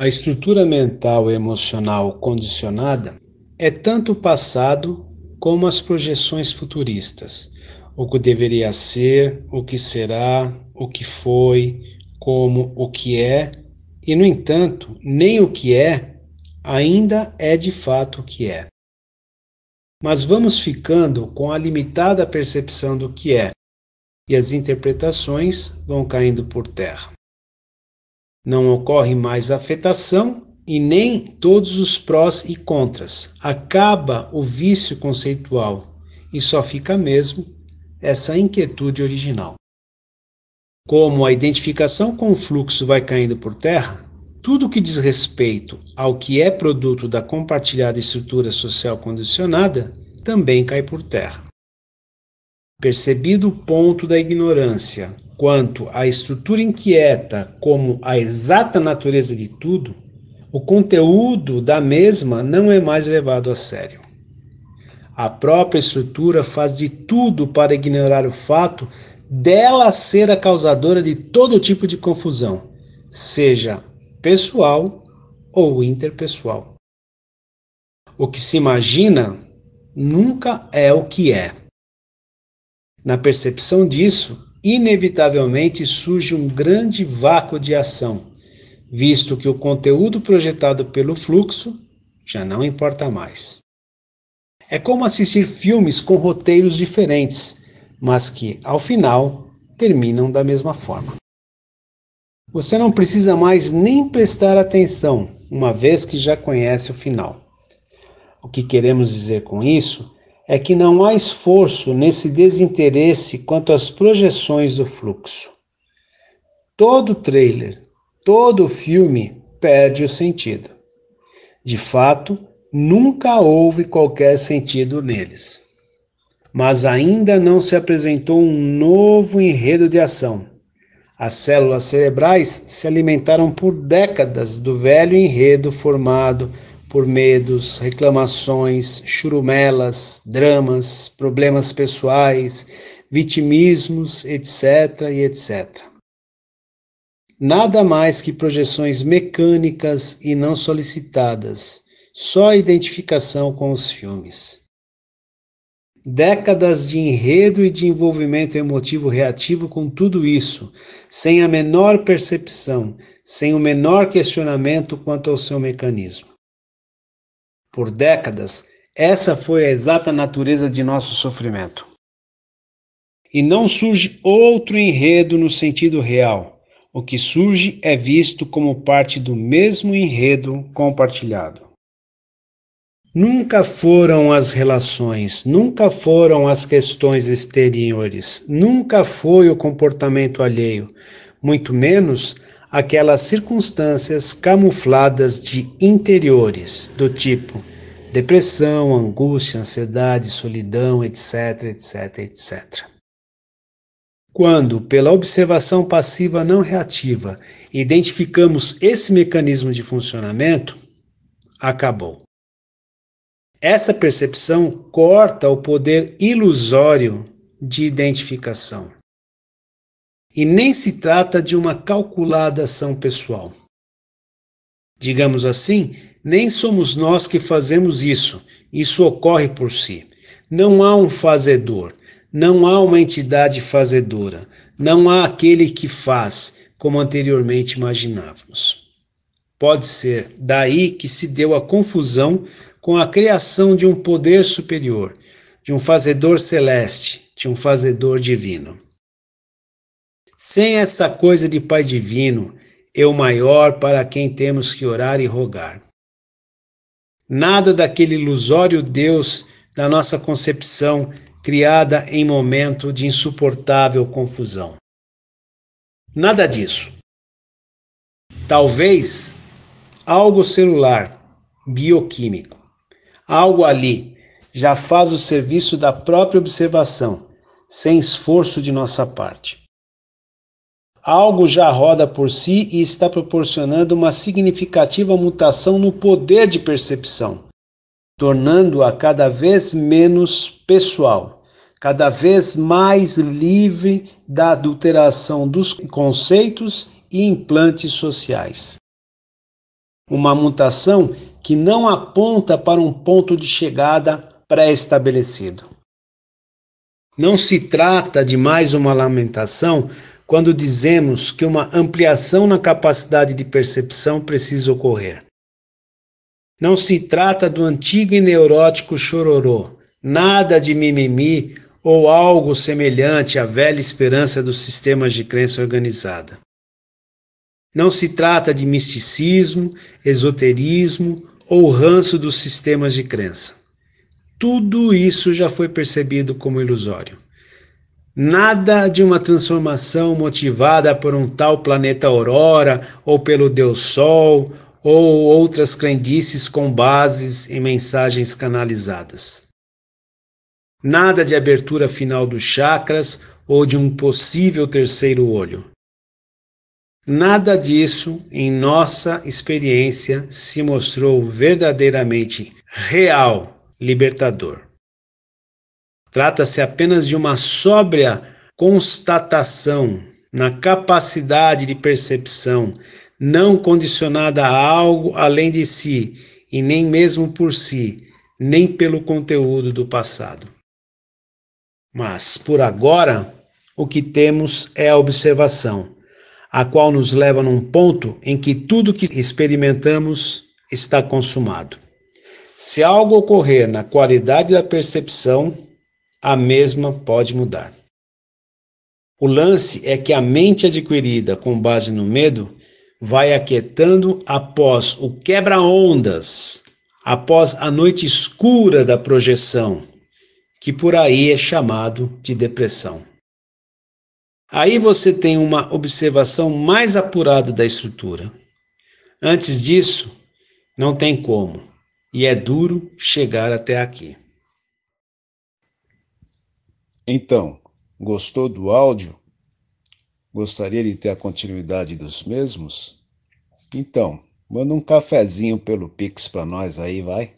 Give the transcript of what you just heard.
A estrutura mental e emocional condicionada é tanto o passado como as projeções futuristas, o que deveria ser, o que será, o que foi, como, o que é, e no entanto, nem o que é ainda é de fato o que é. Mas vamos ficando com a limitada percepção do que é, e as interpretações vão caindo por terra. Não ocorre mais afetação e nem todos os prós e contras. Acaba o vício conceitual e só fica mesmo essa inquietude original. Como a identificação com o fluxo vai caindo por terra, tudo que diz respeito ao que é produto da compartilhada estrutura social condicionada também cai por terra. Percebido o ponto da ignorância, quanto à estrutura inquieta como a exata natureza de tudo, o conteúdo da mesma não é mais levado a sério. A própria estrutura faz de tudo para ignorar o fato dela ser a causadora de todo tipo de confusão, seja pessoal ou interpessoal. O que se imagina nunca é o que é. Na percepção disso, inevitavelmente surge um grande vácuo de ação, visto que o conteúdo projetado pelo fluxo já não importa mais. É como assistir filmes com roteiros diferentes, mas que, ao final, terminam da mesma forma. Você não precisa mais nem prestar atenção, uma vez que já conhece o final. O que queremos dizer com isso é que não há esforço nesse desinteresse quanto às projeções do fluxo. Todo trailer, todo filme perde o sentido. De fato, nunca houve qualquer sentido neles. Mas ainda não se apresentou um novo enredo de ação. As células cerebrais se alimentaram por décadas do velho enredo formado por medos, reclamações, churumelas, dramas, problemas pessoais, vitimismos, etc. e etc. Nada mais que projeções mecânicas e não solicitadas, só identificação com os filmes. Décadas de enredo e de envolvimento emotivo reativo com tudo isso, sem a menor percepção, sem o menor questionamento quanto ao seu mecanismo por décadas, essa foi a exata natureza de nosso sofrimento. E não surge outro enredo no sentido real. O que surge é visto como parte do mesmo enredo compartilhado. Nunca foram as relações, nunca foram as questões exteriores, nunca foi o comportamento alheio, muito menos aquelas circunstâncias camufladas de interiores, do tipo depressão, angústia, ansiedade, solidão, etc, etc, etc. Quando, pela observação passiva não reativa, identificamos esse mecanismo de funcionamento, acabou. Essa percepção corta o poder ilusório de identificação e nem se trata de uma calculada ação pessoal. Digamos assim, nem somos nós que fazemos isso, isso ocorre por si. Não há um fazedor, não há uma entidade fazedora, não há aquele que faz, como anteriormente imaginávamos. Pode ser daí que se deu a confusão com a criação de um poder superior, de um fazedor celeste, de um fazedor divino. Sem essa coisa de Pai Divino, eu é maior para quem temos que orar e rogar. Nada daquele ilusório Deus da nossa concepção criada em momento de insuportável confusão. Nada disso. Talvez algo celular, bioquímico. Algo ali já faz o serviço da própria observação, sem esforço de nossa parte algo já roda por si e está proporcionando uma significativa mutação no poder de percepção, tornando-a cada vez menos pessoal, cada vez mais livre da adulteração dos conceitos e implantes sociais. Uma mutação que não aponta para um ponto de chegada pré-estabelecido. Não se trata de mais uma lamentação quando dizemos que uma ampliação na capacidade de percepção precisa ocorrer. Não se trata do antigo e neurótico chororô, nada de mimimi ou algo semelhante à velha esperança dos sistemas de crença organizada. Não se trata de misticismo, esoterismo ou ranço dos sistemas de crença. Tudo isso já foi percebido como ilusório. Nada de uma transformação motivada por um tal planeta aurora, ou pelo Deus Sol, ou outras crendices com bases em mensagens canalizadas. Nada de abertura final dos chakras ou de um possível terceiro olho. Nada disso, em nossa experiência, se mostrou verdadeiramente real, libertador. Trata-se apenas de uma sóbria constatação na capacidade de percepção, não condicionada a algo além de si e nem mesmo por si, nem pelo conteúdo do passado. Mas, por agora, o que temos é a observação, a qual nos leva num ponto em que tudo que experimentamos está consumado. Se algo ocorrer na qualidade da percepção, a mesma pode mudar. O lance é que a mente adquirida com base no medo vai aquietando após o quebra-ondas, após a noite escura da projeção, que por aí é chamado de depressão. Aí você tem uma observação mais apurada da estrutura. Antes disso, não tem como, e é duro chegar até aqui. Então, gostou do áudio? Gostaria de ter a continuidade dos mesmos? Então, manda um cafezinho pelo Pix para nós aí, vai.